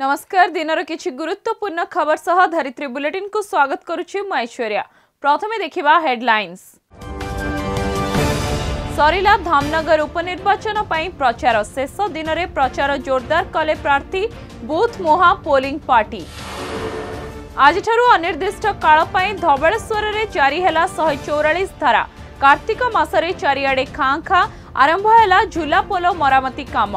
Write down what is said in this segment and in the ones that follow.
नमस्कार दिन किसी गुरुत्वपूर्ण खबर सह धरित्री बुलेटिन को स्वागत करुच्ची मु ऐश्वर्या प्रथमे देखिबा हेडलाइंस धामनगर उपनिर्वाचन प्रचार शेष दिन में प्रचार जोरदार कले प्रार्थी बुथ मुहा पोलिंग पार्टी आज अनिर्दिष्ट काल धवलेश्वर से जारी है शहे चौरास धारा कार्तिक मसने चारिआडे खाँ खाँ आरंभ है पोल मराम कम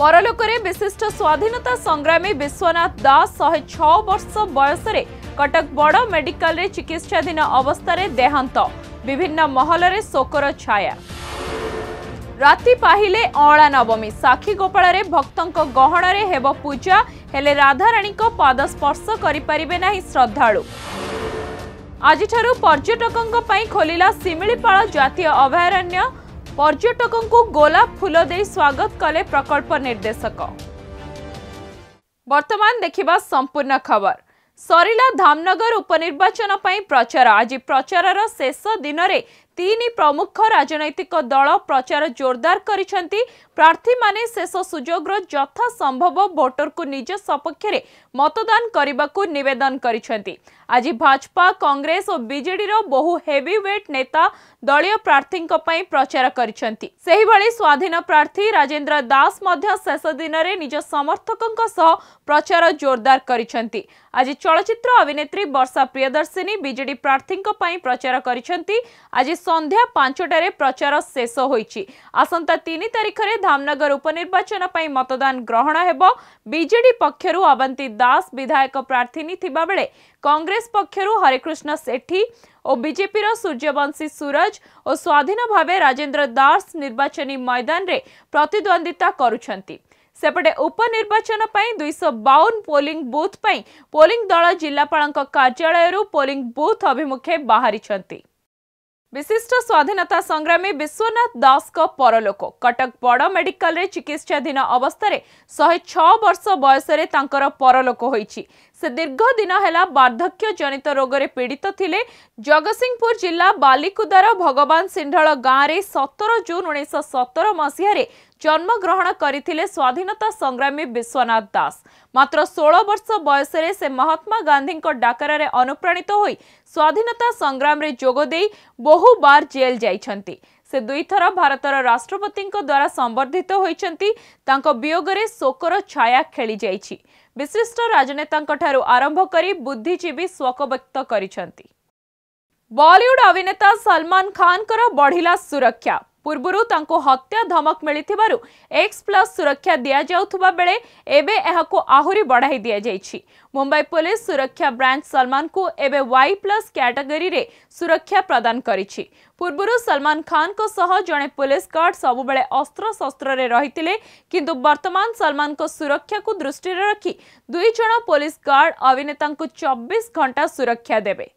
ପରଲୋକରେ ବିଶିଷ୍ଟ ସ୍ୱାଧୀନତା ସଂଗ୍ରାମୀ ବିଶ୍ୱନାଥ ଦାସ ଶହେ ଛଅ ବର୍ଷ ବୟସରେ କଟକ ବଡ଼ ମେଡିକାଲରେ ଚିକିତ୍ସାଧୀନ ଅବସ୍ଥାରେ ଦେହାନ୍ତ ବିଭିନ୍ନ ମହଲରେ ଶୋକର ଛାୟା ରାତି ପାହିଲେ ଅଁଳା ନବମୀ ସାକ୍ଷୀ ଗୋପାଳରେ ଭକ୍ତଙ୍କ ଗହଣରେ ହେବ ପୂଜା ହେଲେ ରାଧାରାଣୀଙ୍କ ପାଦ ସ୍ପର୍ଶ କରିପାରିବେ ନାହିଁ ଶ୍ରଦ୍ଧାଳୁ ଆଜିଠାରୁ ପର୍ଯ୍ୟଟକଙ୍କ ପାଇଁ ଖୋଲିଲା ଶିମିଳିପାଳ ଜାତୀୟ ଅଭୟାରଣ୍ୟ पर्यटकको गोलाप फुल स्वागत कले प्रकल्प निर्देशक वर्तमान देखा सम्पूर्ण खबर सर धामनगर उपनिर्वाचन पैसा प्रचार आज प्रचार शेष दिन ତିନି ପ୍ରମୁଖ ରାଜନୈତିକ ଦଳ ପ୍ରଚାର ଜୋରଦାର କରିଛନ୍ତି ପ୍ରାର୍ଥୀମାନେ ଶେଷ ସୁଯୋଗର ଯଥାସମ୍ଭବ ଭୋଟରକୁ ନିଜ ସପକ୍ଷରେ ମତଦାନ କରିବାକୁ ନିବେଦନ କରିଛନ୍ତି ଆଜି ଭାଜପା କଂଗ୍ରେସ ଓ ବିଜେଡିର ବହୁ ହେଭିୱେଟ୍ ନେତା ଦଳୀୟ ପ୍ରାର୍ଥୀଙ୍କ ପାଇଁ ପ୍ରଚାର କରିଛନ୍ତି ସେହିଭଳି ସ୍ୱାଧୀନ ପ୍ରାର୍ଥୀ ରାଜେନ୍ଦ୍ର ଦାସ ମଧ୍ୟ ଶେଷ ଦିନରେ ନିଜ ସମର୍ଥକଙ୍କ ସହ ପ୍ରଚାର ଜୋରଦାର କରିଛନ୍ତି ଆଜି ଚଳଚ୍ଚିତ୍ର ଅଭିନେତ୍ରୀ ବର୍ଷା ପ୍ରିୟଦର୍ଶିନୀ ବିଜେଡି ପ୍ରାର୍ଥୀଙ୍କ ପାଇଁ ପ୍ରଚାର କରିଛନ୍ତି ଆଜି সন্ধ্যা পাঁচটার প্রচার শেষ হয়েছে আসন্তা তিন তারিখের ধামনগর উপনির্বাচন পাই মতদান গ্রহণ হব বিজেডি পক্ষর অবন্তী দাস বিধায়ক প্রার্থিনী থাকবে কংগ্রেস পক্ষর হরেকৃষ্ণ সেঠী ও বিজেপির সূর্যবংশী সুরজ ও স্বাধীন ভাবে রাজেন্দ্র দাস নির্বাচনী ময়দানে প্রতিদ্বন্দ্বিতা করুচার ସେପଟେ ଉପନିର୍ବାଚନ ପାଇଁ ଦୁଇଶହ ବାଉନ ପୋଲିଂ ବୁଥ୍ ପାଇଁ ପୋଲିଂ ଦଳ ଜିଲ୍ଲାପାଳଙ୍କ କାର୍ଯ୍ୟାଳୟରୁ ପୋଲିଂ ବୁଥ୍ ଅଭିମୁଖେ ବାହାରିଛନ୍ତି ବିଶିଷ୍ଟ ସ୍ୱାଧୀନତା ସଂଗ୍ରାମୀ ବିଶ୍ୱନାଥ ଦାସଙ୍କ ପରଲୋକ କଟକ ବଡ଼ ମେଡିକାଲରେ ଚିକିତ୍ସାଧୀନ ଅବସ୍ଥାରେ ଶହେ ଛଅ ବର୍ଷ ବୟସରେ ତାଙ୍କର ପରଲୋକ ହୋଇଛି ସେ ଦୀର୍ଘ ଦିନ ହେଲା ବାର୍ଦ୍ଧକ୍ୟ ଜନିତ ରୋଗରେ ପୀଡ଼ିତ ଥିଲେ ଜଗତସିଂହପୁର ଜିଲ୍ଲା ବାଲିକୁଦାର ଭଗବାନ ସିଣ୍ଢଳ ଗାଁରେ ସତର ଜୁନ୍ ଉଣେଇଶହ ସତର ମସିହାରେ ଜନ୍ମଗ୍ରହଣ କରିଥିଲେ ସ୍ୱାଧୀନତା ସଂଗ୍ରାମୀ ବିଶ୍ୱନାଥ ଦାସ ମାତ୍ର ଷୋହଳ ବର୍ଷ ବୟସରେ ସେ ମହାତ୍ମା ଗାନ୍ଧୀଙ୍କ ଡାକରାରେ ଅନୁପ୍ରାଣିତ ହୋଇ ସ୍ୱାଧୀନତା ସଂଗ୍ରାମରେ ଯୋଗ ଦେଇ ବହୁବାର ଜେଲ୍ ଯାଇଛନ୍ତି ସେ ଦୁଇଥର ଭାରତର ରାଷ୍ଟ୍ରପତିଙ୍କ ଦ୍ୱାରା ସମ୍ବର୍ଦ୍ଧିତ ହୋଇଛନ୍ତି ତାଙ୍କ ବିୟୋଗରେ ଶୋକର ଛାୟା ଖେଳିଯାଇଛି ବିଶିଷ୍ଟ ରାଜନେତାଙ୍କଠାରୁ ଆରମ୍ଭ କରି ବୁଦ୍ଧିଜୀବୀ ଶୋକବ୍ୟକ୍ତ କରିଛନ୍ତି ବଲିଉଡ୍ ଅଭିନେତା ସଲମାନ ଖାନଙ୍କର ବଢ଼ିଲା ସୁରକ୍ଷା ପୂର୍ବରୁ ତାଙ୍କୁ ହତ୍ୟା ଧମକ ମିଳିଥିବାରୁ ଏକ୍ସ ପ୍ଲସ୍ ସୁରକ୍ଷା ଦିଆଯାଉଥିବା ବେଳେ ଏବେ ଏହାକୁ ଆହୁରି ବଢ଼ାଇ ଦିଆଯାଇଛି ମୁମ୍ବାଇ ପୋଲିସ ସୁରକ୍ଷା ବ୍ରାଞ୍ଚ ସଲମାନଙ୍କୁ ଏବେ ୱାଇ ପ୍ଲସ୍ କ୍ୟାଟେଗୋରୀରେ ସୁରକ୍ଷା ପ୍ରଦାନ କରିଛି ପୂର୍ବରୁ ସଲମାନ ଖାନ୍ଙ୍କ ସହ ଜଣେ ପୋଲିସ ଗାର୍ଡ ସବୁବେଳେ ଅସ୍ତ୍ରଶସ୍ତ୍ରରେ ରହିଥିଲେ କିନ୍ତୁ ବର୍ତ୍ତମାନ ସଲମାନଙ୍କ ସୁରକ୍ଷାକୁ ଦୃଷ୍ଟିରେ ରଖି ଦୁଇ ଜଣ ପୋଲିସ ଗାର୍ଡ ଅଭିନେତାଙ୍କୁ ଚବିଶ ଘଣ୍ଟା ସୁରକ୍ଷା ଦେବେ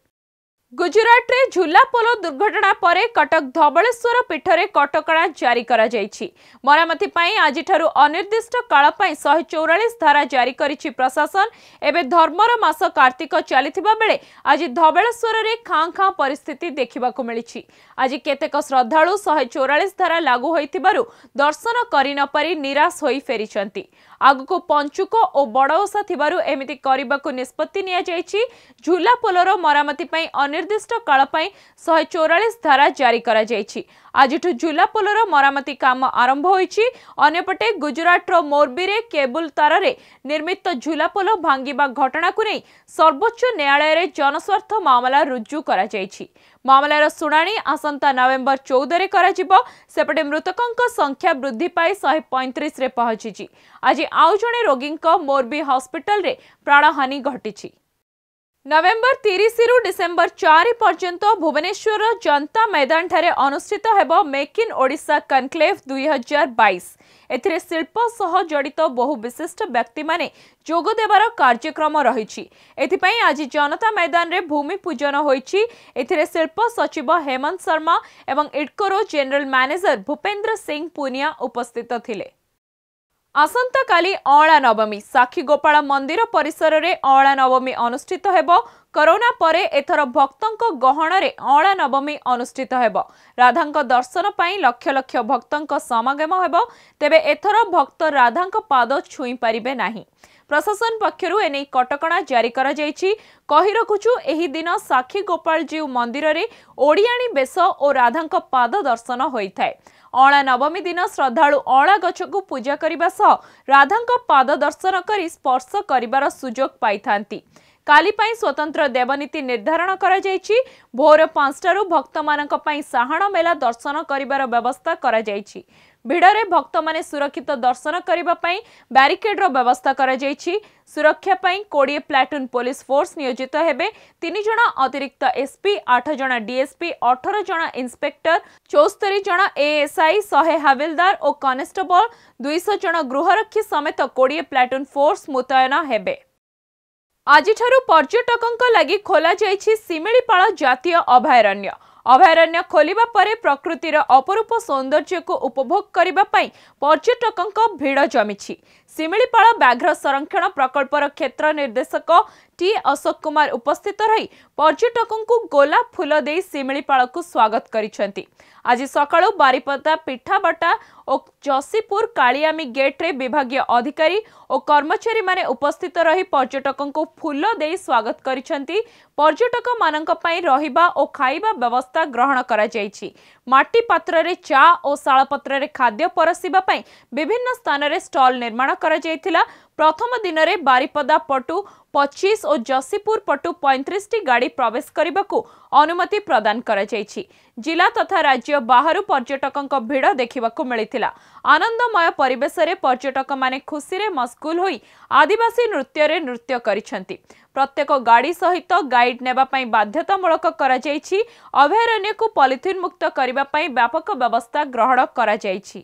গুজরাটে ঝুলা পোল দুর্ঘটনা পরে কটক ধবলেশ্বর পীঠরে কটকণা জারি করা যাইছি মরামতি পাই আজিঠারু অনির্দিষ্ট কাল পাই 144 ধারা জারি করেছি প্রশাসন এবে ধর্মর মাস কার্তিক চালিথিবা বেলে আজি ধবলেশ্বরে খাঁ খাঁ পরিস্থিতি দেখিবাকু মিলিছি আজি কেতেক শ্রদ্ধালু 144 ধারা লাগু হইতিবারু দর্শন করি নপারি নিরাশ হই ফেরিছন্তি আগকু পঞ্চুক ও বড় ওষা থিবারু এমিতি করিবাকু নিষ্পত্তি নিয়া যাইছি ঝুলা পোলর মরামতি পাই অনির্দিষ্ট ଅନିର୍ଦ୍ଦିଷ୍ଟ କାଳ ପାଇଁ ଶହେ ଚଉରାଳିଶ ଧାରା ଜାରି କରାଯାଇଛି ଆଜିଠୁ ଝୁଲା ପୋଲର ମରାମତି କାମ ଆରମ୍ଭ ହୋଇଛି ଅନ୍ୟପଟେ ଗୁଜୁରାଟର ମୋର୍ବିରେ କେବୁଲ ତାରରେ ନିର୍ମିତ ଝୁଲା ପୋଲ ଭାଙ୍ଗିବା ଘଟଣାକୁ ନେଇ ସର୍ବୋଚ୍ଚ ନ୍ୟାୟାଳୟରେ ଜନସ୍ୱାର୍ଥ ମାମଲା ରୁଜୁ କରାଯାଇଛି ମାମଲାର ଶୁଣାଣି ଆସନ୍ତା ନଭେମ୍ବର ଚଉଦରେ କରାଯିବ ସେପଟେ ମୃତକଙ୍କ ସଂଖ୍ୟା ବୃଦ୍ଧି ପାଇ ଶହେ ପଇଁତିରିଶରେ ପହଞ୍ଚିଛି ଆଜି ଆଉ ଜଣେ ରୋଗୀଙ୍କ ମୋର୍ବି ହସ୍ପିଟାଲରେ ପ୍ରାଣହାନୀ ଘଟିଛି ନଭେମ୍ବର ତିରିଶରୁ ଡିସେମ୍ବର ଚାରି ପର୍ଯ୍ୟନ୍ତ ଭୁବନେଶ୍ୱରର ଜନତା ମୈଦାନଠାରେ ଅନୁଷ୍ଠିତ ହେବ ମେକ୍ ଇନ୍ ଓଡ଼ିଶା କନକ୍ଲେଭ୍ ଦୁଇହଜାର ବାଇଶ ଏଥିରେ ଶିଳ୍ପ ସହ ଜଡ଼ିତ ବହୁ ବିଶିଷ୍ଟ ବ୍ୟକ୍ତିମାନେ ଯୋଗ ଦେବାର କାର୍ଯ୍ୟକ୍ରମ ରହିଛି ଏଥିପାଇଁ ଆଜି ଜନତା ମୈଦାନରେ ଭୂମି ପୂଜନ ହୋଇଛି ଏଥିରେ ଶିଳ୍ପ ସଚିବ ହେମନ୍ତ ଶର୍ମା ଏବଂ ଇଡ଼୍କୋର ଜେନେରାଲ ମ୍ୟାନେଜର ଭୂପେନ୍ଦ୍ର ସିଂ ପୁନିଆ ଉପସ୍ଥିତ ଥିଲେ ଆସନ୍ତାକାଲି ଅଁଳା ନବମୀ ସାକ୍ଷୀଗୋପାଳ ମନ୍ଦିର ପରିସରରେ ଅଁଳା ନବମୀ ଅନୁଷ୍ଠିତ ହେବ କରୋନା ପରେ ଏଥର ଭକ୍ତଙ୍କ ଗହଣରେ ଅଁଳା ନବମୀ ଅନୁଷ୍ଠିତ ହେବ ରାଧାଙ୍କ ଦର୍ଶନ ପାଇଁ ଲକ୍ଷ ଲକ୍ଷ ଭକ୍ତଙ୍କ ସମାଗମ ହେବ ତେବେ ଏଥର ଭକ୍ତ ରାଧାଙ୍କ ପାଦ ଛୁଇଁ ପାରିବେ ନାହିଁ ପ୍ରଶାସନ ପକ୍ଷରୁ ଏନେଇ କଟକଣା ଜାରି କରାଯାଇଛି କହି ରଖୁଛୁ ଏହି ଦିନ ସାକ୍ଷୀ ଗୋପାଳଜୀଉ ମନ୍ଦିରରେ ଓଡ଼ିଆଣୀ ବେଶ ଓ ରାଧାଙ୍କ ପାଦ ଦର୍ଶନ ହୋଇଥାଏ ଅଁଳା ନବମୀ ଦିନ ଶ୍ରଦ୍ଧାଳୁ ଅଁଳା ଗଛକୁ ପୂଜା କରିବା ସହ ରାଧାଙ୍କ ପାଦ ଦର୍ଶନ କରି ସ୍ପର୍ଶ କରିବାର ସୁଯୋଗ ପାଇଥାନ୍ତି କାଲି ପାଇଁ ସ୍ୱତନ୍ତ୍ର ଦେବନୀତି ନିର୍ଦ୍ଧାରଣ କରାଯାଇଛି ଭୋର ପାଞ୍ଚଟାରୁ ଭକ୍ତମାନଙ୍କ ପାଇଁ ସାହାଣ ମେଲା ଦର୍ଶନ କରିବାର ବ୍ୟବସ୍ଥା କରାଯାଇଛି ଭିଡ଼ରେ ଭକ୍ତମାନେ ସୁରକ୍ଷିତ ଦର୍ଶନ କରିବା ପାଇଁ ବ୍ୟାରିକେଡ୍ର ବ୍ୟବସ୍ଥା କରାଯାଇଛି ସୁରକ୍ଷା ପାଇଁ କୋଡ଼ିଏ ପ୍ଲାଟୁନ୍ ପୋଲିସ ଫୋର୍ସ ନିୟୋଜିତ ହେବେ ତିନି ଜଣ ଅତିରିକ୍ତ ଏସ୍ପି ଆଠ ଜଣ ଡିଏସ୍ପି ଅଠର ଜଣ ଇନ୍ସପେକ୍ଟର ଚଉସ୍ତରୀ ଜଣ ଏଏସ୍ଆଇ ଶହେ ହାବିଲଦାର ଓ କନେଷ୍ଟବଳ ଦୁଇଶହ ଜଣ ଗୃହରକ୍ଷୀ ସମେତ କୋଡ଼ିଏ ପ୍ଲାଟୁନ୍ ଫୋର୍ସ ମୁତୟନ ହେବେ ଆଜିଠାରୁ ପର୍ଯ୍ୟଟକଙ୍କ ଲାଗି ଖୋଲାଯାଇଛି ଶିମିଳିପାଳ ଜାତୀୟ ଅଭୟାରଣ୍ୟ ଅଭୟାରଣ୍ୟ ଖୋଲିବା ପରେ ପ୍ରକୃତିର ଅପରୂପ ସୌନ୍ଦର୍ଯ୍ୟକୁ ଉପଭୋଗ କରିବା ପାଇଁ ପର୍ଯ୍ୟଟକଙ୍କ ଭିଡ଼ ଜମିଛି ଶିମିଳିପାଳ ବ୍ୟାଘ୍ର ସଂରକ୍ଷଣ ପ୍ରକଳ୍ପର କ୍ଷେତ୍ର ନିର୍ଦ୍ଦେଶକ ଟି ଅଶୋକ କୁମାର ଉପସ୍ଥିତ ରହି ପର୍ଯ୍ୟଟକଙ୍କୁ ଗୋଲାପ ଫୁଲ ଦେଇ ଶିମିଳିପାଳକୁ ସ୍ୱାଗତ କରିଛନ୍ତି ଆଜି ସକାଳୁ ବାରିପଦା ପିଠାବଟା ଓ ଜସିପୁର କାଳିଆମୀ ଗେଟ୍ରେ ବିଭାଗୀୟ ଅଧିକାରୀ ଓ କର୍ମଚାରୀମାନେ ଉପସ୍ଥିତ ରହି ପର୍ଯ୍ୟଟକଙ୍କୁ ଫୁଲ ଦେଇ ସ୍ୱାଗତ କରିଛନ୍ତି ପର୍ଯ୍ୟଟକମାନଙ୍କ ପାଇଁ ରହିବା ଓ ଖାଇବା ବ୍ୟବସ୍ଥା ଗ୍ରହଣ କରାଯାଇଛି ମାଟି ପାତ୍ରରେ ଚା ଓ ଶାଳପତ୍ରରେ ଖାଦ୍ୟ ପରସିବା ପାଇଁ ବିଭିନ୍ନ ସ୍ଥାନରେ ଷ୍ଟଲ୍ ନିର୍ମାଣ କରାଯାଇଥିଲା ପ୍ରଥମ ଦିନରେ ବାରିପଦା ପଟୁ ପଚିଶ ଓ ଯଶୀପୁର ପଟୁ ପଇଁତିରିଶଟି ଗାଡ଼ି ପ୍ରବେଶ କରିବାକୁ ଅନୁମତି ପ୍ରଦାନ କରାଯାଇଛି ଜିଲ୍ଲା ତଥା ରାଜ୍ୟ ବାହାରୁ ପର୍ଯ୍ୟଟକଙ୍କ ଭିଡ଼ ଦେଖିବାକୁ ମିଳିଥିଲା ଆନନ୍ଦମୟ ପରିବେଶରେ ପର୍ଯ୍ୟଟକମାନେ ଖୁସିରେ ମସଗୁଲ ହୋଇ ଆଦିବାସୀ ନୃତ୍ୟରେ ନୃତ୍ୟ କରିଛନ୍ତି ପ୍ରତ୍ୟେକ ଗାଡ଼ି ସହିତ ଗାଇଡ୍ ନେବା ପାଇଁ ବାଧ୍ୟତାମୂଳକ କରାଯାଇଛି ଅଭୟାରଣ୍ୟକୁ ପଲିଥିନ୍ ମୁକ୍ତ କରିବା ପାଇଁ ବ୍ୟାପକ ବ୍ୟବସ୍ଥା ଗ୍ରହଣ କରାଯାଇଛି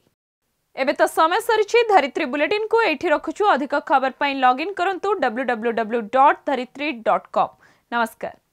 ଏବେ ତ ସମୟ ସରିଛି ଧରିତ୍ରୀ ବୁଲେଟିନ୍କୁ ଏଇଠି ରଖୁଛୁ ଅଧିକ ଖବର ପାଇଁ ଲଗ୍ଇନ୍ କରନ୍ତୁ W W W dot Dharitri dot com ନମସ୍କାର